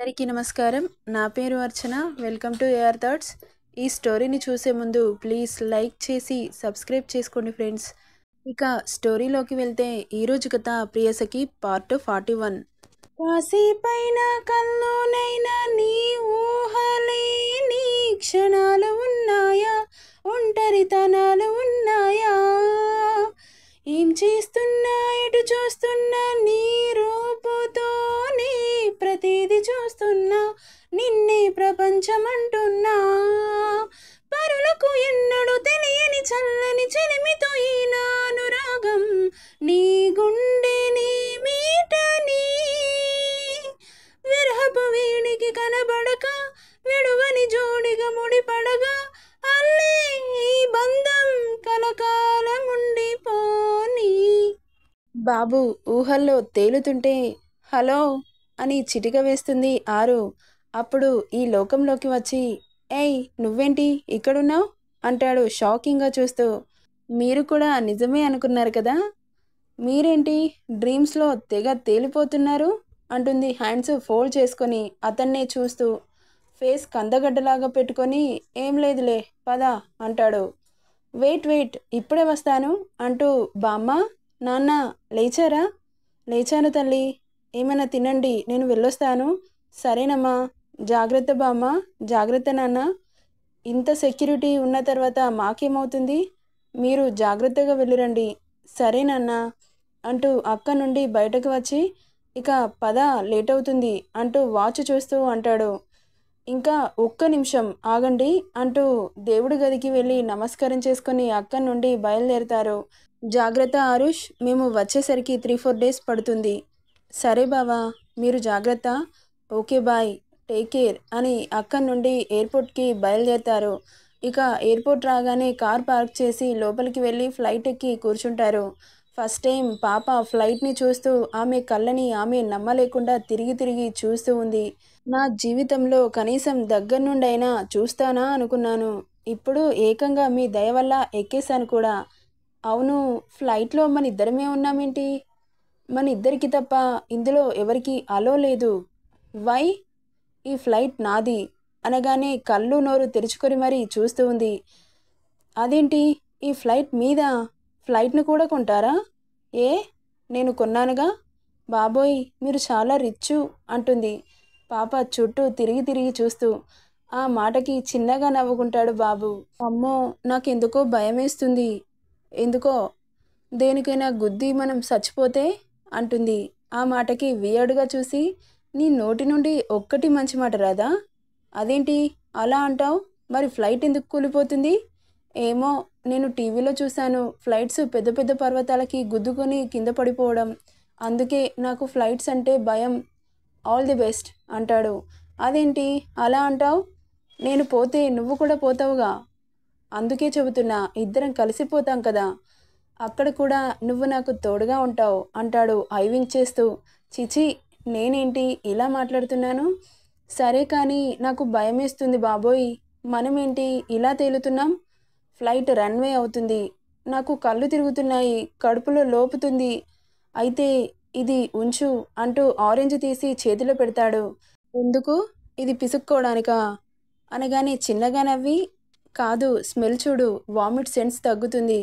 అందరికీ నమస్కారం నా పేరు Archana welcome to AR thoughts ఈ స్టోరీని చూసే ముందు ప్లీజ్ లైక్ చేసి సబ్స్క్రైబ్ చేసుకోండి ఫ్రెండ్స్ ఇక స్టోరీలోకి వెళ్తే ఈరోజు కథ ప్రియసకి పార్ట్ ఫార్టీ వన్ పైన కల్లోనైనా నీ ఊహలే బాబు ఊహల్లో తేలుతుంటే హలో అని చిటిక వేస్తుంది ఆరు అప్పుడు ఈ లోకంలోకి వచ్చి ఏయ్ నువ్వేంటి ఇక్కడున్నావు అంటాడు షాకింగ్గా చూస్తూ మీరు కూడా నిజమే అనుకున్నారు కదా మీరేంటి డ్రీమ్స్లో తెగ తేలిపోతున్నారు అంటుంది హ్యాండ్స్ ఫోల్డ్ చేసుకొని అతన్నే చూస్తూ ఫేస్ కందగడ్డలాగా పెట్టుకొని ఏం లేదులే పద అంటాడు వెయిట్ వెయిట్ ఇప్పుడే వస్తాను అంటూ బామ్మ నాన్న లేచారా లేచాను తల్లి ఏమైనా తినండి నేను వెళ్ళొస్తాను సరేనమ్మా జాగ్రత్త బామ్మ జాగ్రత్త నాన్న ఇంత సెక్యూరిటీ ఉన్న తర్వాత మాకేమవుతుంది మీరు జాగ్రత్తగా వెళ్ళిరండి సరేనన్న అంటూ అక్క నుండి బయటకు వచ్చి ఇక పద లేట్ అవుతుంది అంటూ వాచ్ చూస్తూ అంటాడు ఇంకా ఒక్క నిమిషం ఆగండి అంటూ దేవుడి గదికి వెళ్ళి నమస్కారం చేసుకుని అక్క నుండి బయలుదేరుతారు జాగ్రత్త ఆరుష్ మేము వచ్చేసరికి త్రీ ఫోర్ డేస్ పడుతుంది సరే బావా మీరు జాగ్రత్త ఓకే బాయ్ టేక్ కేర్ అని అక్కడి నుండి ఎయిర్పోర్ట్కి బయలుదేరతారు ఇక ఎయిర్పోర్ట్ రాగానే కార్ పార్క్ చేసి లోపలికి వెళ్ళి ఫ్లైట్ ఎక్కి కూర్చుంటారు ఫస్ట్ టైం పాప ఫ్లైట్ని చూస్తూ ఆమె కళ్ళని ఆమె నమ్మలేకుండా తిరిగి తిరిగి చూస్తూ ఉంది నా జీవితంలో కనీసం దగ్గర నుండైనా చూస్తానా అనుకున్నాను ఇప్పుడు ఏకంగా మీ దయ వల్ల ఎక్కేశాను కూడా అవును ఫ్లైట్లో మన ఇద్దరమే ఉన్నామేంటి మన ఇద్దరికి తప్ప ఇందులో ఎవరికి అలో లేదు వై ఈ ఫ్లైట్ నాది అనగానే కళ్ళు నోరు తెరుచుకొని మరీ చూస్తూ ఉంది అదేంటి ఈ ఫ్లైట్ మీద ఫ్లైట్ను కూడా కొంటారా ఏ నేను కొన్నానుగా బాబోయ్ మీరు చాలా రిచ్చు అంటుంది పాప చుట్టూ తిరిగి తిరిగి చూస్తూ ఆ మాటకి చిన్నగా నవ్వుకుంటాడు బాబు అమ్మో నాకెందుకో భయమేస్తుంది ఎందుకో దేనికైనా గుద్ది మనం చచ్చిపోతే అంటుంది ఆ మాటకి వియర్డ్గా చూసి నీ నోటి నుండి ఒక్కటి మంచి మాట రాదా అదేంటి అలా అంటావు మరి ఫ్లైట్ ఎందుకు కూలిపోతుంది ఏమో నేను టీవీలో చూశాను ఫ్లైట్స్ పెద్ద పెద్ద పర్వతాలకి గుద్దుకొని కింద పడిపోవడం అందుకే నాకు ఫ్లైట్స్ అంటే భయం ఆల్ ది బెస్ట్ అంటాడు అదేంటి అలా అంటావు నేను పోతే నువ్వు కూడా పోతావుగా అందుకే చెబుతున్నా ఇద్దరం కలిసిపోతాం కదా అక్కడ కూడా నువ్వు నాకు తోడుగా ఉంటావు అంటాడు ఐవింగ్ చేస్తూ చిచి నేనేంటి ఇలా మాట్లాడుతున్నాను సరే కానీ నాకు భయమేస్తుంది బాబోయ్ మనమేంటి ఇలా తేలుతున్నాం ఫ్లైట్ రన్వే అవుతుంది నాకు కళ్ళు తిరుగుతున్నాయి కడుపులో లోపుతుంది అయితే ఇది ఉంచు అంటూ ఆరెంజ్ తీసి చేతిలో పెడతాడు ఎందుకు ఇది పిసుక్కోవడానికా అనగానే చిన్నగా నవ్వి కాదు స్మెల్ చూడు వామిట్ సెన్స్ తగ్గుతుంది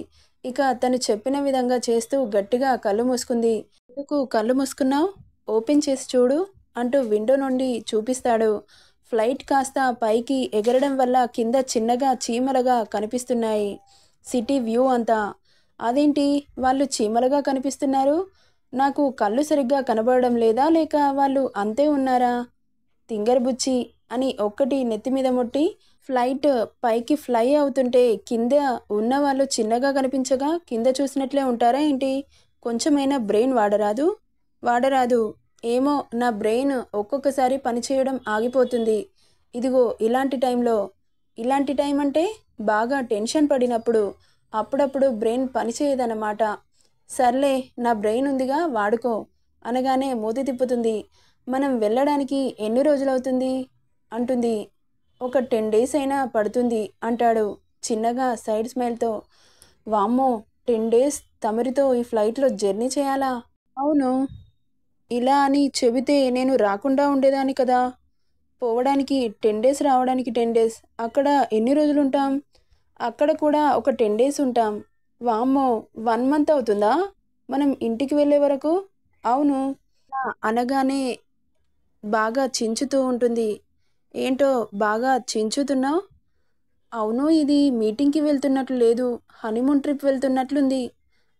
ఇక తను చెప్పిన విధంగా చేస్తూ గట్టిగా కళ్ళు మూసుకుంది ఎందుకు కళ్ళు మూసుకున్నావు ఓపెన్ చేసి చూడు అంటూ విండో నుండి చూపిస్తాడు ఫ్లైట్ కాస్త పైకి ఎగరడం వల్ల కింద చిన్నగా చీమలుగా కనిపిస్తున్నాయి సిటీ వ్యూ అంతా అదేంటి వాళ్ళు చీమలుగా కనిపిస్తున్నారు నాకు కళ్ళు సరిగ్గా కనబడడం లేదా లేక వాళ్ళు అంతే ఉన్నారా తింగరబుచ్చి అని ఒక్కటి నెత్తి మీద ముట్టి ఫ్లైట్ పైకి ఫ్లై అవుతుంటే కింద ఉన్న వాళ్ళు చిన్నగా కనిపించగా కింద చూసినట్లే ఉంటారా ఏంటి కొంచెమైనా బ్రెయిన్ వాడరాదు వాడరాదు ఏమో నా బ్రెయిన్ ఒక్కొక్కసారి పనిచేయడం ఆగిపోతుంది ఇదిగో ఇలాంటి టైంలో ఇలాంటి టైం అంటే బాగా టెన్షన్ పడినప్పుడు అప్పుడప్పుడు బ్రెయిన్ పనిచేయదన్నమాట సర్లే నా బ్రెయిన్ ఉందిగా వాడుకో అనగానే మూత తిప్పుతుంది మనం వెళ్ళడానికి ఎన్ని రోజులవుతుంది అంటుంది ఒక టెన్ డేస్ అయినా పడుతుంది అంటాడు చిన్నగా సైడ్ స్మైల్తో వామ్మో టెన్ డేస్ తమరితో ఈ ఫ్లైట్లో జర్నీ చేయాలా అవును ఇలా అని చెబితే నేను రాకుండా ఉండేదాన్ని కదా పోవడానికి టెన్ డేస్ రావడానికి టెన్ డేస్ అక్కడ ఎన్ని రోజులు ఉంటాం అక్కడ కూడా ఒక టెన్ డేస్ ఉంటాం వామ్మో వన్ మంత్ అవుతుందా మనం ఇంటికి వెళ్ళే వరకు అవును అనగానే బాగా చించుతూ ఉంటుంది ఏంటో బాగా చించుతున్నావు అవును ఇది మీటింగ్కి వెళ్తున్నట్లు లేదు హనీమూన్ ట్రిప్ వెళ్తున్నట్లుంది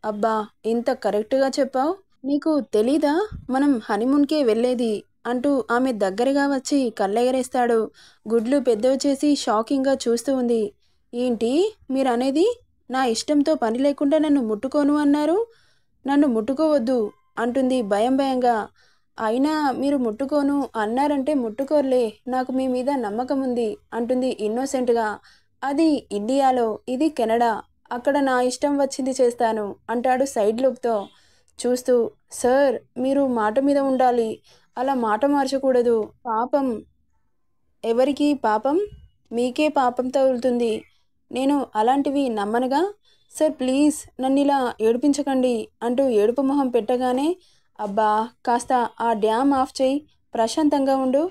అబ్బా ఇంత కరెక్ట్గా చెప్పావు నీకు తెలీదా మనం హనీమూన్కే వెళ్ళేది అంటూ ఆమె దగ్గరగా వచ్చి కళ్ళెగరేస్తాడు గుడ్లు పెద్దవి చేసి షాకింగ్గా చూస్తూ ఉంది ఏంటి మీరనేది నా ఇష్టంతో పని లేకుండా నన్ను ముట్టుకోను అన్నారు నన్ను ముట్టుకోవద్దు అంటుంది భయం భయంగా అయినా మీరు ముట్టుకోను అన్నారంటే ముట్టుకోర్లే నాకు మీ మీద నమ్మకం ఉంది అంటుంది ఇన్నోసెంట్గా అది ఇండియాలో ఇది కెనడా అక్కడ నా ఇష్టం వచ్చింది చేస్తాను అంటాడు సైడ్ లుక్తో చూస్తూ సార్ మీరు మాట మీద ఉండాలి అలా మాట మార్చకూడదు పాపం ఎవరికి పాపం మీకే పాపం వెళ్తుంది నేను అలాంటివి నమ్మనుగా సార్ ప్లీజ్ నన్ను ఇలా ఏడిపించకండి అంటూ ఏడుపు మొహం పెట్టగానే అబ్బా కాస్త ఆ డ్యామ్ ఆఫ్ చేయి ప్రశాంతంగా ఉండు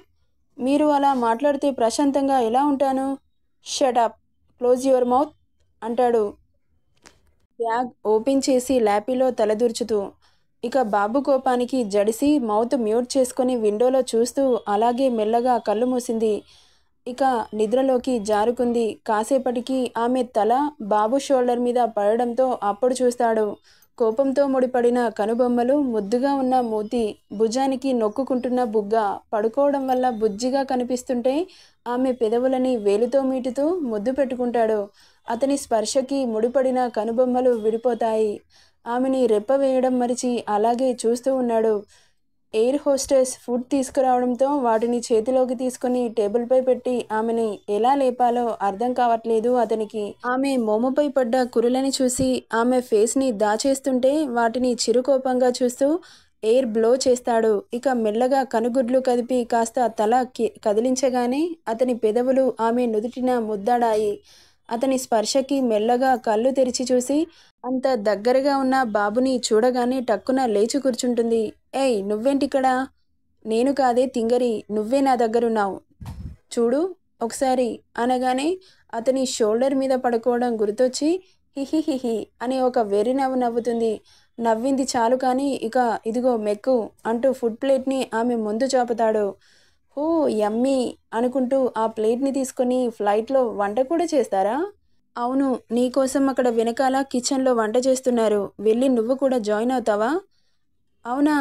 మీరు అలా మాట్లాడితే ప్రశాంతంగా ఎలా ఉంటాను అప్ క్లోజ్ యువర్ మౌత్ అంటాడు బ్యాగ్ ఓపెన్ చేసి ల్యాపీలో తలదూర్చుతూ ఇక బాబు కోపానికి జడిసి మౌత్ మ్యూట్ చేసుకుని విండోలో చూస్తూ అలాగే మెల్లగా కళ్ళు మూసింది ఇక నిద్రలోకి జారుకుంది కాసేపటికి ఆమె తల బాబు షోల్డర్ మీద పడడంతో అప్పుడు చూస్తాడు కోపంతో ముడిపడిన కనుబొమ్మలు ముద్దుగా ఉన్న మూతి భుజానికి నొక్కుకుంటున్న బుగ్గ పడుకోవడం వల్ల బుజ్జిగా కనిపిస్తుంటే ఆమె పెదవులని వేలితో మీటుతూ ముద్దు పెట్టుకుంటాడు అతని స్పర్శకి ముడిపడిన కనుబొమ్మలు విడిపోతాయి ఆమెని రెప్ప వేయడం మరిచి అలాగే చూస్తూ ఉన్నాడు ఎయిర్ హోస్టెస్ ఫుడ్ తీసుకురావడంతో వాటిని చేతిలోకి తీసుకుని టేబుల్పై పెట్టి ఆమెని ఎలా లేపాలో అర్థం కావట్లేదు అతనికి ఆమె మోమపై పడ్డ కురులని చూసి ఆమె ఫేస్ని దాచేస్తుంటే వాటిని చిరుకోపంగా చూస్తూ ఎయిర్ బ్లో చేస్తాడు ఇక మెల్లగా కనుగుడ్లు కదిపి కాస్త తల కదిలించగానే అతని పెదవులు ఆమె నుదుటిన ముద్దాడాయి అతని స్పర్శకి మెల్లగా కళ్ళు తెరిచి చూసి అంత దగ్గరగా ఉన్న బాబుని చూడగానే టక్కున లేచి కూర్చుంటుంది ఏయ్ ఇక్కడ నేను కాదే తింగరి నువ్వే నా దగ్గరున్నావు చూడు ఒకసారి అనగానే అతని షోల్డర్ మీద పడుకోవడం గుర్తొచ్చి హిహిహిహి అని ఒక వెర్రి నవ్వు నవ్వుతుంది నవ్వింది చాలు కానీ ఇక ఇదిగో మెక్కు అంటూ ఫుడ్ ప్లేట్ని ఆమె ముందు చాపుతాడు ఓ యమ్మీ అనుకుంటూ ఆ ప్లేట్ని తీసుకొని ఫ్లైట్లో వంట కూడా చేస్తారా అవును నీకోసం అక్కడ వెనకాల కిచెన్లో వంట చేస్తున్నారు వెళ్ళి నువ్వు కూడా జాయిన్ అవుతావా అవునా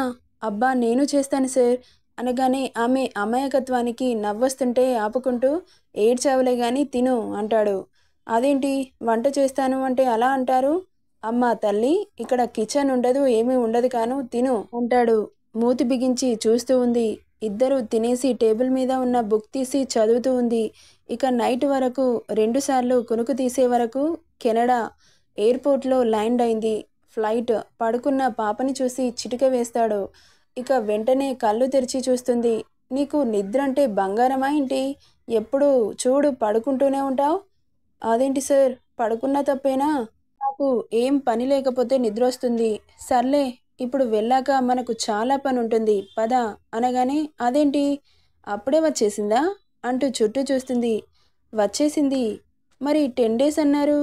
అబ్బా నేను చేస్తాను సార్ అనగానే ఆమె అమాయకత్వానికి నవ్వొస్తుంటే ఆపుకుంటూ ఏడ్చావులే కానీ తిను అంటాడు అదేంటి వంట చేస్తాను అంటే అలా అంటారు అమ్మ తల్లి ఇక్కడ కిచెన్ ఉండదు ఏమీ ఉండదు కాను తిను అంటాడు మూతి బిగించి చూస్తూ ఉంది ఇద్దరు తినేసి టేబుల్ మీద ఉన్న బుక్ తీసి చదువుతూ ఉంది ఇక నైట్ వరకు రెండుసార్లు కొనుకు తీసే వరకు కెనడా ఎయిర్పోర్ట్లో ల్యాండ్ అయింది ఫ్లైట్ పడుకున్న పాపని చూసి చిటిక వేస్తాడు ఇక వెంటనే కళ్ళు తెరిచి చూస్తుంది నీకు నిద్ర అంటే బంగారమా ఏంటి ఎప్పుడు చూడు పడుకుంటూనే ఉంటావు అదేంటి సార్ పడుకున్నా తప్పేనా నాకు ఏం పని లేకపోతే నిద్ర వస్తుంది సర్లే ఇప్పుడు వెళ్ళాక మనకు చాలా పని ఉంటుంది పద అనగానే అదేంటి అప్పుడే వచ్చేసిందా అంటూ చుట్టూ చూస్తుంది వచ్చేసింది మరి టెన్ డేస్ అన్నారు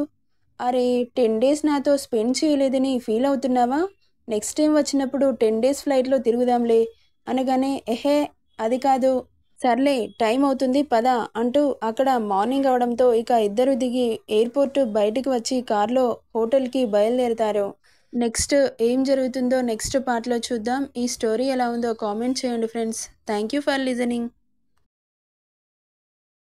అరే టెన్ డేస్ నాతో స్పెండ్ చేయలేదని ఫీల్ అవుతున్నావా నెక్స్ట్ టైం వచ్చినప్పుడు టెన్ డేస్ ఫ్లైట్లో తిరుగుదాంలే అనగానే ఎహే అది కాదు సర్లే టైం అవుతుంది పద అంటూ అక్కడ మార్నింగ్ అవడంతో ఇక ఇద్దరు దిగి ఎయిర్పోర్ట్ బయటకు వచ్చి కార్లో హోటల్కి బయలుదేరతారు నెక్స్ట్ ఏం జరుగుతుందో నెక్స్ట్ పార్ట్లో చూద్దాం ఈ స్టోరీ ఎలా ఉందో కామెంట్ చేయండి friends thank you for listening